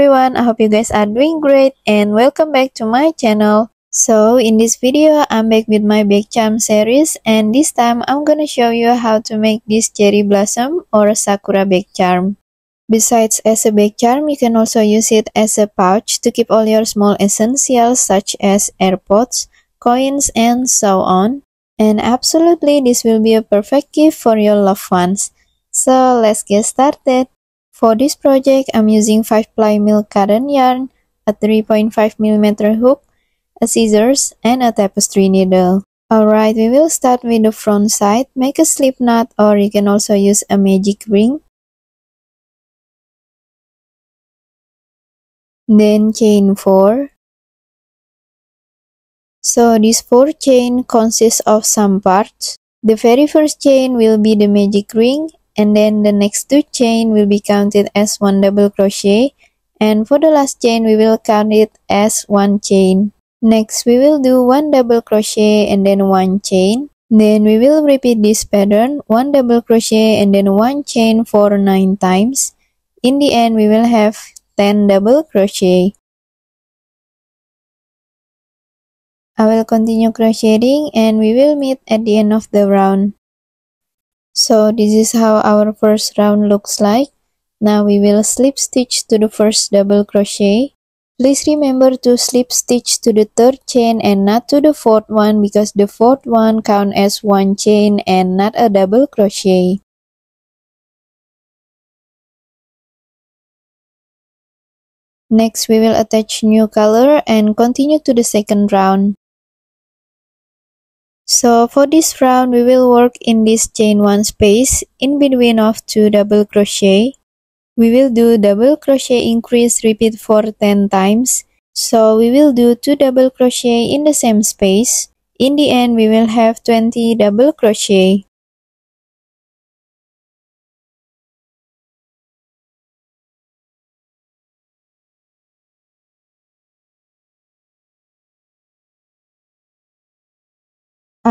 everyone i hope you guys are doing great and welcome back to my channel so in this video i'm back with my big charm series and this time i'm gonna show you how to make this cherry blossom or sakura big charm besides as a big charm you can also use it as a pouch to keep all your small essentials such as airpods coins and so on and absolutely this will be a perfect gift for your loved ones so let's get started for this project, I'm using 5-ply milk cotton yarn, a 3.5mm hook, a scissors, and a tapestry needle. Alright, we will start with the front side. Make a slip knot or you can also use a magic ring. Then chain 4. So this 4 chain consists of some parts. The very first chain will be the magic ring and then the next two chain will be counted as one double crochet and for the last chain we will count it as one chain next we will do one double crochet and then one chain then we will repeat this pattern one double crochet and then one chain for nine times in the end we will have 10 double crochet I will continue crocheting and we will meet at the end of the round. So this is how our first round looks like. Now we will slip stitch to the first double crochet. Please remember to slip stitch to the third chain and not to the fourth one because the fourth one count as one chain and not a double crochet. Next we will attach new color and continue to the second round. So for this round, we will work in this chain 1 space in between of 2 double crochet. We will do double crochet increase repeat for 10 times. So we will do 2 double crochet in the same space. In the end, we will have 20 double crochet.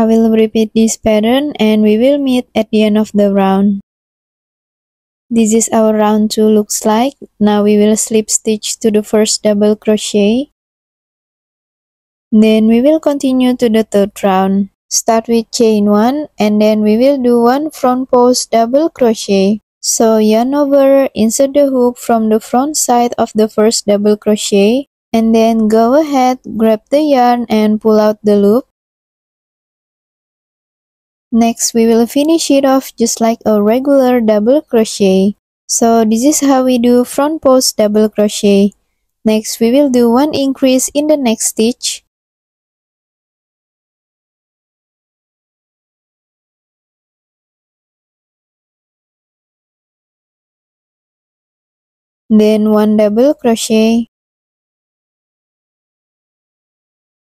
I will repeat this pattern and we will meet at the end of the round. This is our round 2 looks like. Now we will slip stitch to the first double crochet. Then we will continue to the third round. Start with chain 1 and then we will do one front post double crochet. So yarn over, insert the hook from the front side of the first double crochet and then go ahead, grab the yarn and pull out the loop. Next, we will finish it off just like a regular double crochet. So this is how we do front post double crochet. Next, we will do one increase in the next stitch. Then one double crochet.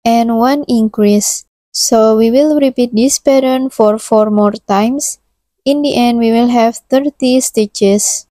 And one increase. So we will repeat this pattern for 4 more times. In the end, we will have 30 stitches.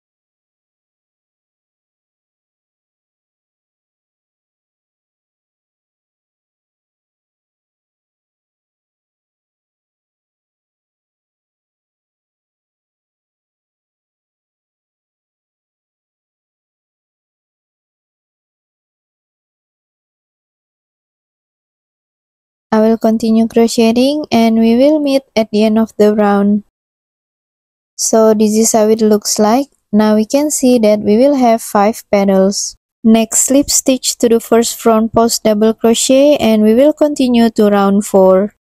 I will continue crocheting and we will meet at the end of the round. So this is how it looks like. Now we can see that we will have 5 petals. Next slip stitch to the first front post double crochet and we will continue to round 4.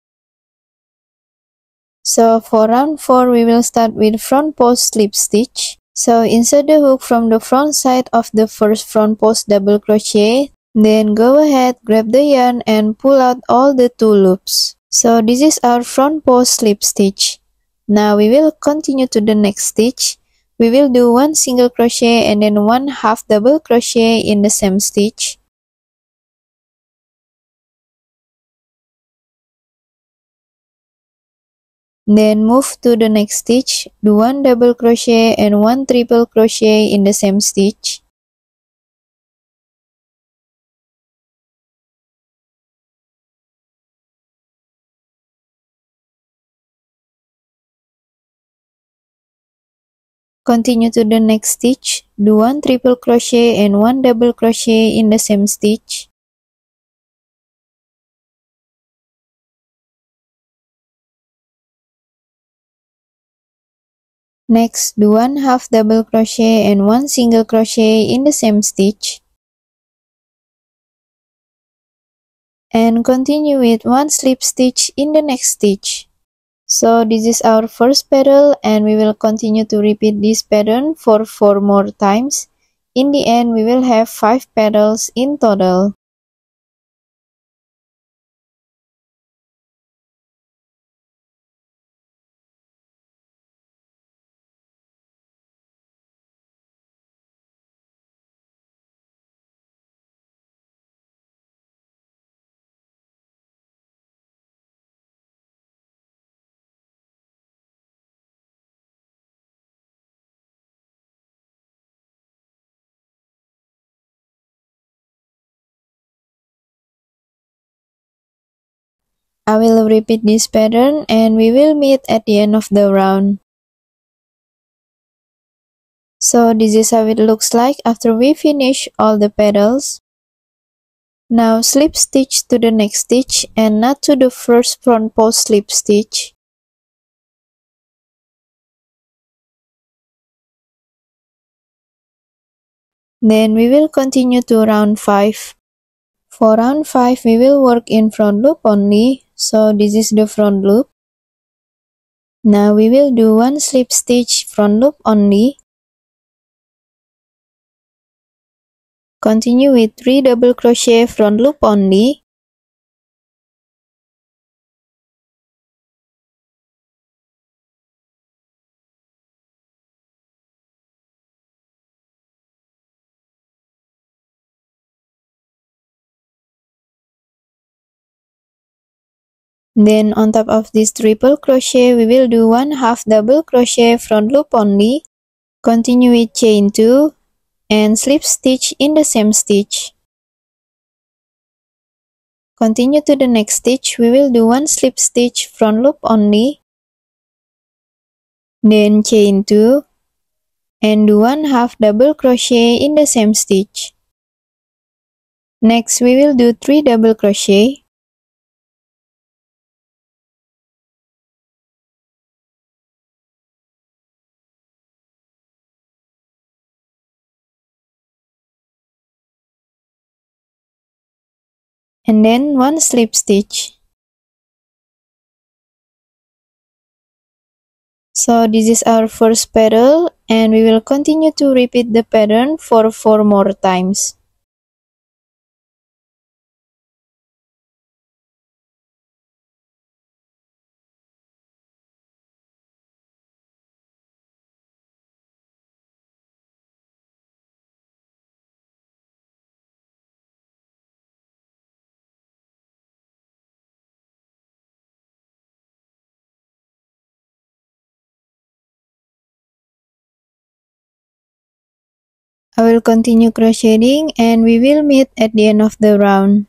So for round 4 we will start with front post slip stitch. So insert the hook from the front side of the first front post double crochet, then go ahead, grab the yarn and pull out all the two loops. So this is our front post slip stitch. Now we will continue to the next stitch. We will do one single crochet and then one half double crochet in the same stitch. Then move to the next stitch, do one double crochet and one triple crochet in the same stitch. Continue to the next stitch, do 1 triple crochet and 1 double crochet in the same stitch. Next, do 1 half double crochet and 1 single crochet in the same stitch. And continue with 1 slip stitch in the next stitch. So this is our first petal and we will continue to repeat this pattern for 4 more times. In the end, we will have 5 petals in total. I will repeat this pattern and we will meet at the end of the round. So this is how it looks like after we finish all the petals. Now slip stitch to the next stitch and not to the first front post slip stitch. Then we will continue to round 5. For round 5 we will work in front loop only So this is the front loop. Now we will do one slip stitch front loop only. Continue with three double crochet front loop only. then on top of this triple crochet we will do one half double crochet front loop only continue with chain 2 and slip stitch in the same stitch continue to the next stitch we will do one slip stitch front loop only then chain 2 and do one half double crochet in the same stitch next we will do 3 double crochet and then one slip stitch. So this is our first petal and we will continue to repeat the pattern for 4 more times. I will continue crocheting and we will meet at the end of the round.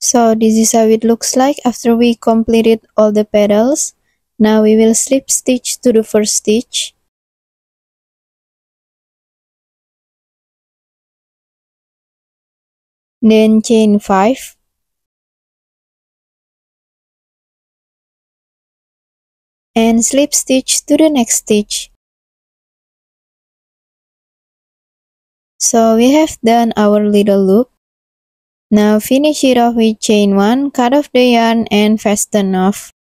So this is how it looks like after we completed all the petals. Now we will slip stitch to the first stitch. Then chain 5. And slip stitch to the next stitch. So we have done our little loop. Now finish it off with chain 1, cut off the yarn and fasten off.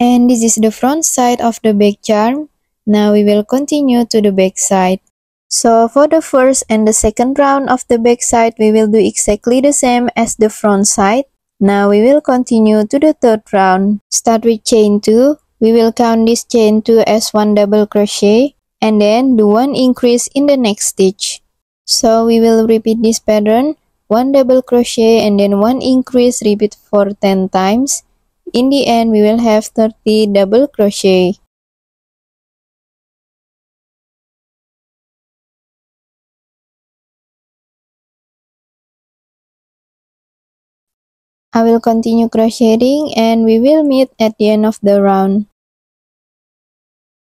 And this is the front side of the back charm. Now we will continue to the back side. So for the first and the second round of the back side, we will do exactly the same as the front side. Now we will continue to the third round. Start with chain 2. We will count this chain 2 as 1 double crochet and then do 1 increase in the next stitch. So we will repeat this pattern, 1 double crochet and then 1 increase, repeat for 10 times. In the end, we will have 30 double crochet. I will continue crocheting and we will meet at the end of the round.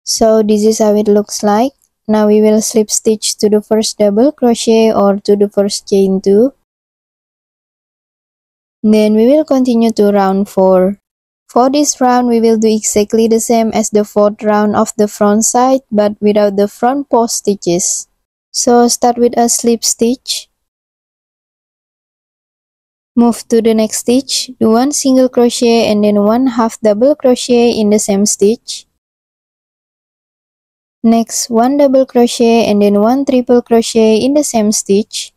So this is how it looks like. Now we will slip stitch to the first double crochet or to the first chain 2. Then we will continue to round 4. For this round, we will do exactly the same as the fourth round of the front side but without the front post stitches. So start with a slip stitch. Move to the next stitch, do one single crochet and then one half double crochet in the same stitch next one double crochet and then one triple crochet in the same stitch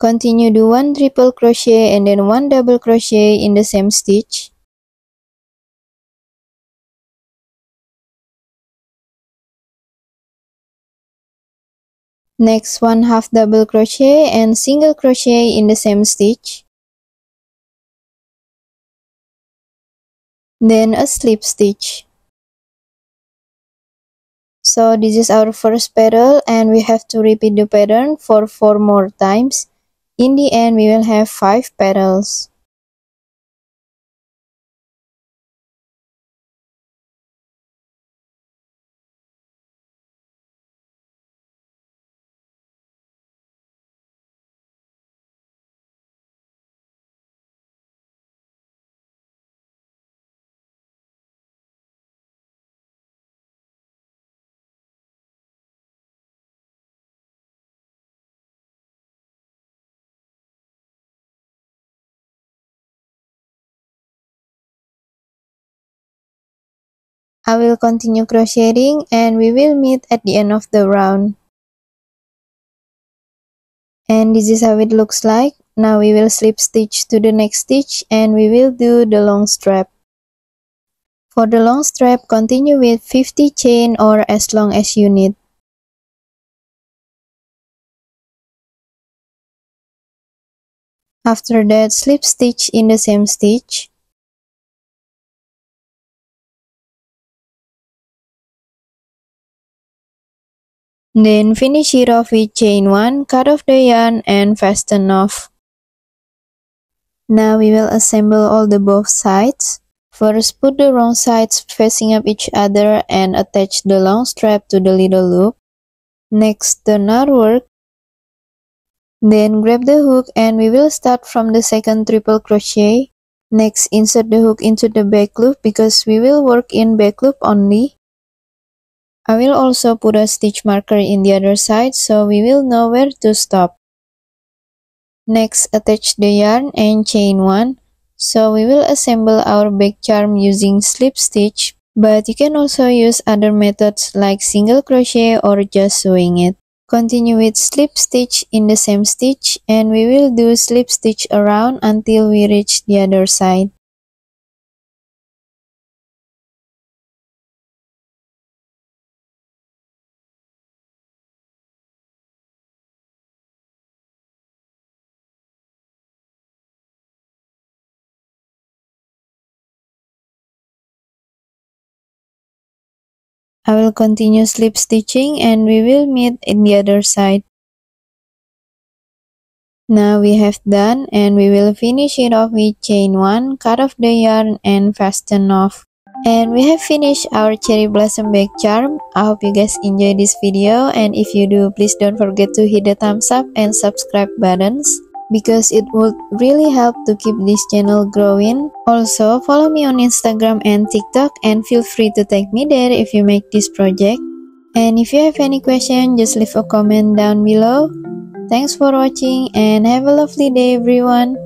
Continue do one triple crochet and then one double crochet in the same stitch. Next one half double crochet and single crochet in the same stitch. then a slip stitch so this is our first petal and we have to repeat the pattern for four more times in the end we will have five petals I will continue crocheting and we will meet at the end of the round. And this is how it looks like. Now we will slip stitch to the next stitch and we will do the long strap. For the long strap, continue with 50 chain or as long as you need. After that, slip stitch in the same stitch. Then finish it off with chain 1, cut off the yarn and fasten off. Now we will assemble all the both sides. First put the wrong sides facing up each other and attach the long strap to the little loop. Next turn our work. Then grab the hook and we will start from the second triple crochet. Next insert the hook into the back loop because we will work in back loop only. I will also put a stitch marker in the other side so we will know where to stop. Next, attach the yarn and chain 1. So we will assemble our back charm using slip stitch, but you can also use other methods like single crochet or just sewing it. Continue with slip stitch in the same stitch and we will do slip stitch around until we reach the other side. I will continue slip stitching and we will meet in the other side. Now we have done and we will finish it off with chain 1, cut off the yarn and fasten off. And we have finished our cherry blossom bag charm. I hope you guys enjoy this video and if you do please don't forget to hit the thumbs up and subscribe buttons. because it would really help to keep this channel growing. Also, follow me on Instagram and TikTok and feel free to tag me there if you make this project. And if you have any question, just leave a comment down below. Thanks for watching and have a lovely day everyone.